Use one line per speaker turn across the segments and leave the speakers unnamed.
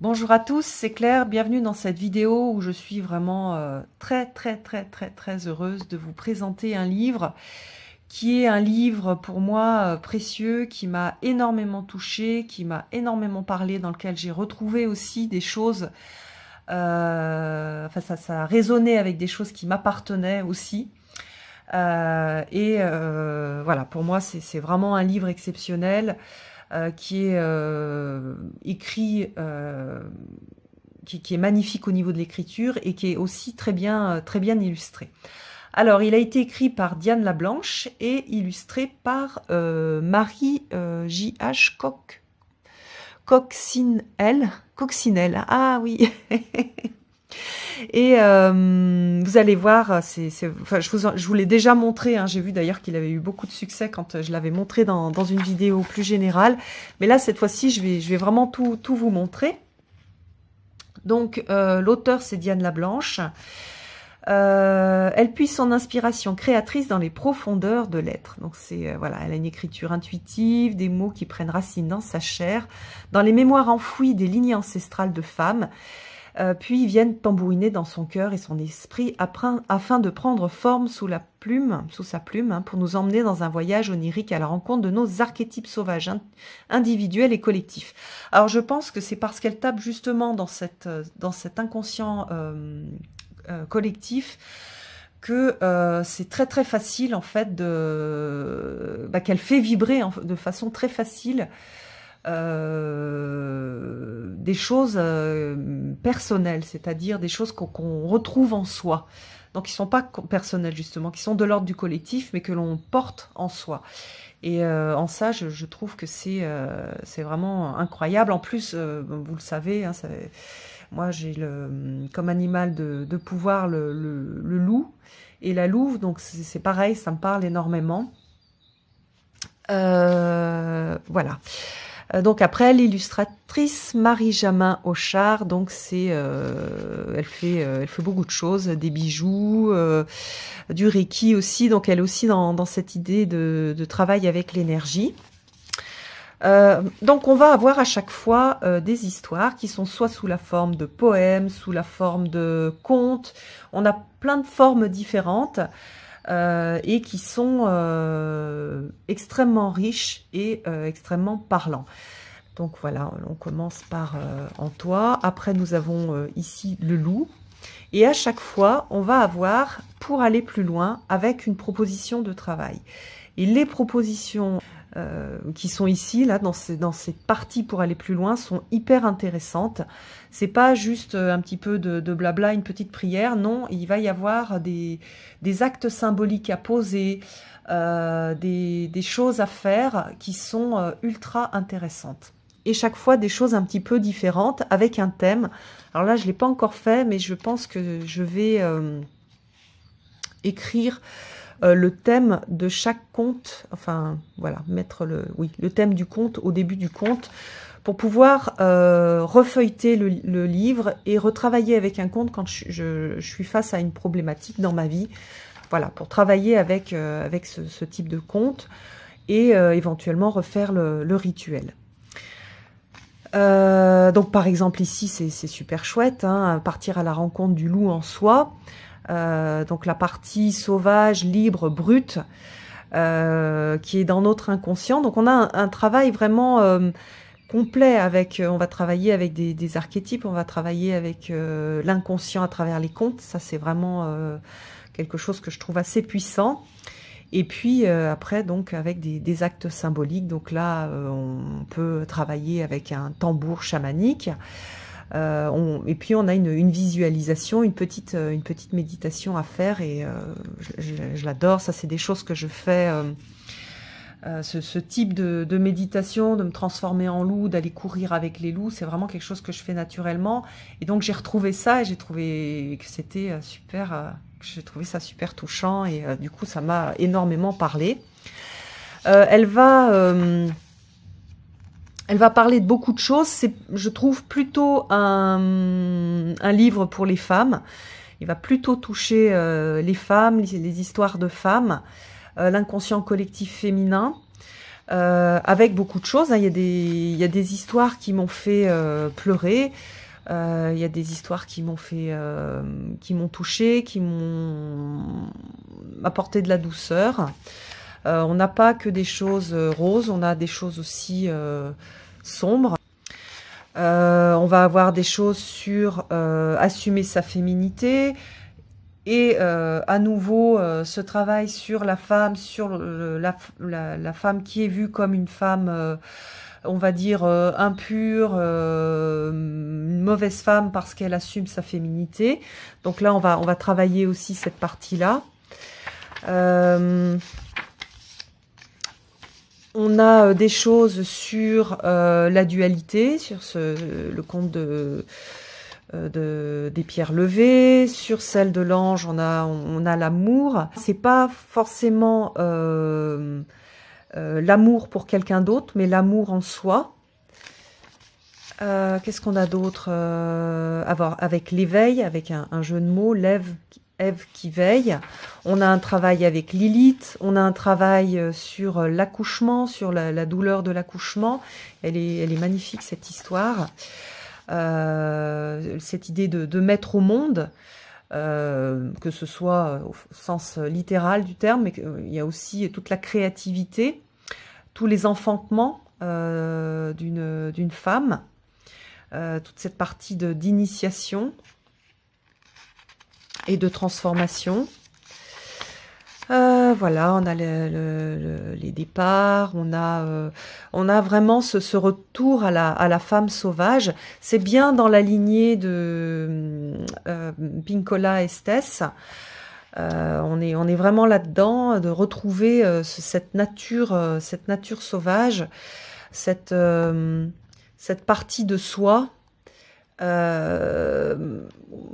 Bonjour à tous, c'est Claire, bienvenue dans cette vidéo où je suis vraiment euh, très très très très très heureuse de vous présenter un livre qui est un livre pour moi euh, précieux, qui m'a énormément touchée, qui m'a énormément parlé, dans lequel j'ai retrouvé aussi des choses, euh, enfin ça, ça a résonné avec des choses qui m'appartenaient aussi. Euh, et voilà, pour moi c'est vraiment un livre exceptionnel. Euh, qui est euh, écrit euh, qui, est magnifique au niveau de l'écriture et qui est aussi très bien, très bien illustré. Alors, il a été écrit par Diane Lablanche et illustré par Marie J.H. Coq. Coxinelle. Coccinelle. Ah oui Et euh, vous allez voir, je vous, l'ai déjà montré. Hein. J'ai vu d'ailleurs qu'il avait eu beaucoup de succès quand euh, je l'avais montré dans, une vidéo plus générale. Mais là, cette fois-ci, je vais, vraiment tout, vous montrer. Donc, euh, l'auteur, c'est Diane Lablanche. elle puise son inspiration créatrice dans les profondeurs de l'être. Donc c'est voilà, elle a une écriture intuitive, des mots qui prennent racine dans sa chair, dans les mémoires enfouies des lignées ancestrales de femmes. Euh, puis viennent tambouriner dans son cœur et son esprit afin de prendre forme sous la plume, sous sa plume, hein, pour nous emmener dans un voyage onirique à la rencontre de nos archétypes sauvages, hein, individuels et collectifs. Alors je pense que c'est parce qu'elle tape justement dans, cette, euh, dans cet inconscient euh, collectif que c'est très très facile en fait de bah, qu'elle fait vibrer de façon très facile euh, des choses euh, personnelles, c'est-à-dire des choses qu'on retrouve en soi. Donc qui ne sont pas personnelles justement, qui sont de l'ordre du collectif, mais que l'on porte en soi. Et euh, en ça, je, trouve que c'est vraiment incroyable. En plus, vous le savez, hein, moi j'ai comme animal de, pouvoir le, le, loup et la louve, donc c'est pareil, ça me parle énormément. voilà. Euh, donc après, l'illustratrice Marie-Jamin Auchard, donc c'est, euh, elle fait, euh, elle fait beaucoup de choses, des bijoux, du reiki aussi. Donc elle est aussi dans, cette idée de, travail avec l'énergie. donc on va avoir à chaque fois des histoires qui sont soit sous la forme de poèmes, sous la forme de contes. On a plein de formes différentes. Euh, et qui sont euh, extrêmement riches et euh, extrêmement parlants. Donc voilà, on commence par en toi. Après, nous avons ici le loup. Et à chaque fois, on va avoir, pour aller plus loin, avec une proposition de travail. Et les propositions euh, qui sont ici, là, dans, ces, dans ces parties pour aller plus loin, sont hyper intéressantes. C'est pas juste euh, un petit peu de, de, blabla, une petite prière, non, il va y avoir des, des actes symboliques à poser, euh, des, des, choses à faire qui sont euh, ultra intéressantes. Et chaque fois des choses un petit peu différentes avec un thème. Alors là, je ne l'ai pas encore fait, mais je pense que je vais euh, écrire euh, le thème de chaque conte, enfin voilà, mettre le, oui, le thème du conte au début du conte pour pouvoir euh, refeuilleter le, livre et retravailler avec un conte quand je, suis face à une problématique dans ma vie. Voilà, pour travailler avec, euh, avec ce, type de conte et euh, éventuellement refaire le, rituel. donc par exemple ici c'est super chouette, hein, partir à la rencontre du loup en soi. Euh, donc la partie sauvage, libre, brute, euh, qui est dans notre inconscient. Donc on a un, travail vraiment euh, complet avec on va travailler avec des, archétypes on va travailler avec l'inconscient à travers les contes ça c'est vraiment quelque chose que je trouve assez puissant et puis après donc avec des, actes symboliques donc là on peut travailler avec un tambour chamanique euh, et puis on a une, visualisation, une petite, euh, une petite méditation à faire et euh, je, l'adore. Ça, c'est des choses que je fais. ce, type de, de, méditation, de me transformer en loup, d'aller courir avec les loups, c'est vraiment quelque chose que je fais naturellement. Et donc j'ai retrouvé ça et j'ai trouvé que c'était super, j'ai trouvé ça super touchant et du coup ça m'a énormément parlé. elle va elle va parler de beaucoup de choses. C'est, je trouve, plutôt un, livre pour les femmes. Il va plutôt toucher euh, les femmes, les, histoires de femmes, euh, l'inconscient collectif féminin, euh, avec beaucoup de choses. Hein. Il, y a des, il y a des histoires qui m'ont fait pleurer. Il y a des histoires qui m'ont fait, qui m'ont touché, qui m'ont apporté de la douceur. Euh, on n'a pas que des choses euh, roses, on a des choses aussi euh, sombres. on va avoir des choses sur assumer sa féminité et à nouveau ce travail sur la femme, sur la, femme qui est vue comme une femme on va dire, impure, une mauvaise femme parce qu'elle assume sa féminité. Donc là, on va, on va travailler aussi cette partie-là. On a euh, des choses sur euh, la dualité, sur le conte euh, de, des pierres levées, sur celle de l'ange, on a, on a l'amour. C'est pas forcément l'amour pour quelqu'un d'autre, mais l'amour en soi. Qu'est-ce qu'on a d'autre Avec l'éveil, avec un, un, jeu de mots, lève, Ève qui veille. On a un travail avec Lilith, on a un travail euh, sur euh, l'accouchement, sur la, douleur de l'accouchement. Elle est, elle est magnifique cette histoire, euh, cette idée de, mettre au monde. que ce soit au sens littéral du terme, mais il y a aussi toute la créativité, tous les enfantements d'une femme, toute cette partie d'initiation, et de transformation. Euh, voilà, on a les départs, on a, euh, on a vraiment ce, retour à la, à la, femme sauvage. C'est bien dans la lignée de euh, Pinkola Pincola Estes. on, est, on est vraiment là-dedans, de retrouver cette, nature, cette nature sauvage, cette, cette partie de soi euh,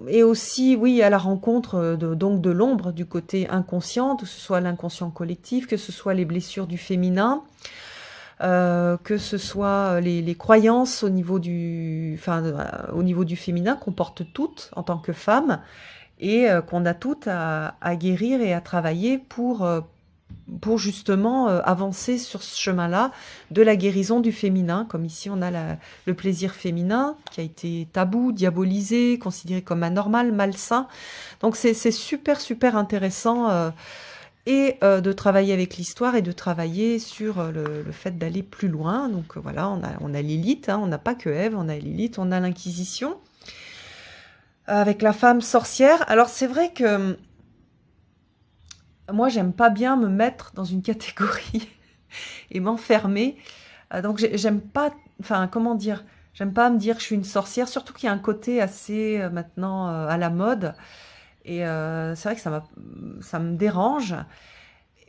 et aussi, oui, à la rencontre euh, de, donc de l'ombre, du côté inconscient, que ce soit l'inconscient collectif, que ce soit les blessures du féminin, euh, que ce soit les, croyances au niveau du, au niveau du féminin qu'on porte toutes en tant que femme et qu'on a toutes à, guérir et à travailler pour pour justement euh, avancer sur ce chemin-là de la guérison du féminin, comme ici on a le plaisir féminin qui a été tabou, diabolisé, considéré comme anormal, malsain. Donc c'est super, super intéressant euh, et euh, de travailler avec l'histoire et de travailler sur le, fait d'aller plus loin. Donc voilà, on a, on Lilith, hein, on n'a pas que Ève, on a Lilith, on a l'Inquisition avec la femme sorcière. Alors c'est vrai que moi, j'aime pas bien me mettre dans une catégorie et m'enfermer. Euh, donc, j'aime pas, enfin, comment dire, j'aime pas me dire que je suis une sorcière, surtout qu'il y a un côté assez euh, maintenant euh, à la mode. Et c'est vrai que ça, ça me dérange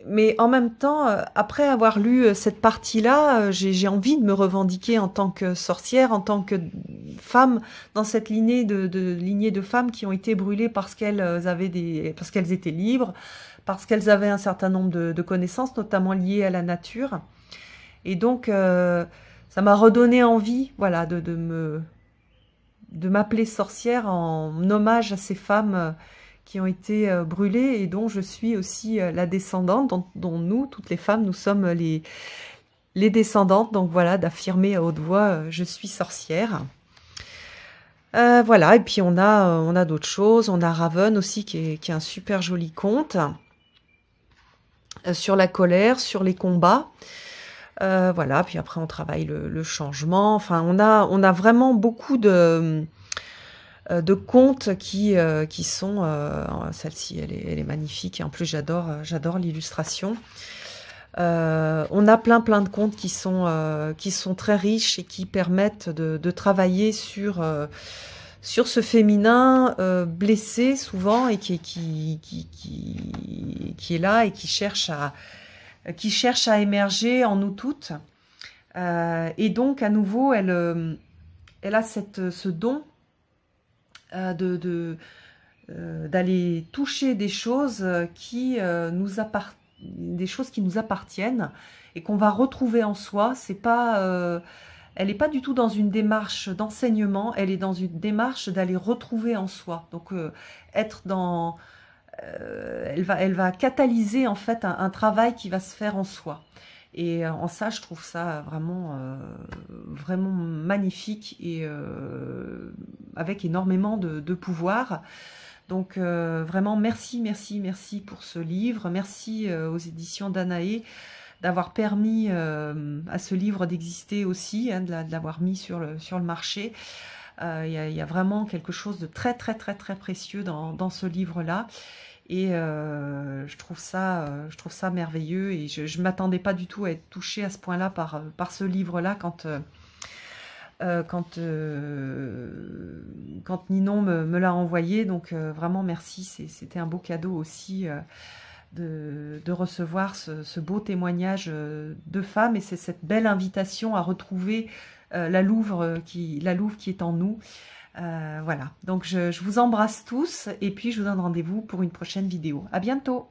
mais en même temps, euh, après avoir lu euh, cette partie-là, euh, j'ai envie de me revendiquer en tant que sorcière, en tant que femme dans cette lignée de, de de femmes qui ont été brûlées parce qu'elles avaient des, parce qu'elles étaient libres, parce qu'elles avaient un certain nombre de, connaissances, notamment liées à la nature. Et donc, ça m'a redonné envie, voilà, de, de me, de m'appeler sorcière en hommage à ces femmes qui ont été euh, brûlées et dont je suis aussi euh, la descendante, dont, nous, toutes les femmes, nous sommes euh, les, les descendantes. Donc voilà, d'affirmer à haute voix, je suis sorcière. voilà, et puis on a, on a d'autres choses. On a Raven aussi qui est, un super joli conte sur la colère, sur les combats. voilà, puis après on travaille le, le, changement. Enfin, on a, on a vraiment beaucoup de, euh, de contes qui, euh, qui sont... Euh, oh, celle-ci, elle, est, magnifique. Et en plus, j'adore l'illustration. on a plein plein de contes qui sont qui sont très riches et qui permettent de, travailler sur sur ce féminin blessé souvent et qui qui, qui, qui est là et qui cherche à qui cherche à émerger en nous toutes et donc à nouveau elle elle a cette ce don euh, de, de euh, d'aller toucher des choses euh, qui nous appartiennent des choses qui nous appartiennent et qu'on va retrouver en soi c'est pas elle n'est pas du tout dans une démarche d'enseignement elle est dans une démarche d'aller retrouver en soi donc être dans elle va elle va catalyser en fait un, un, travail qui va se faire en soi et en ça je trouve ça vraiment vraiment magnifique et avec énormément de, pouvoir. Donc euh, vraiment merci, merci, merci pour ce livre. Merci euh, aux éditions Danae d'avoir permis euh, à ce livre d'exister aussi, hein, de l'avoir mis sur le, sur le marché. Il y, a vraiment quelque chose de très très très très précieux dans, ce livre-là. Et je, trouve ça, je trouve ça merveilleux et je ne m'attendais pas du tout à être touchée à ce point-là par, par ce livre-là quand euh, quand, euh, quand Ninon me, l'a envoyé. Donc euh, vraiment merci, c'était un beau cadeau aussi de, recevoir ce, beau témoignage de femme et c'est cette belle invitation à retrouver la, Louvre qui, la qui est en nous. voilà, donc je, je vous embrasse tous et puis je vous donne rendez-vous pour une prochaine vidéo. À bientôt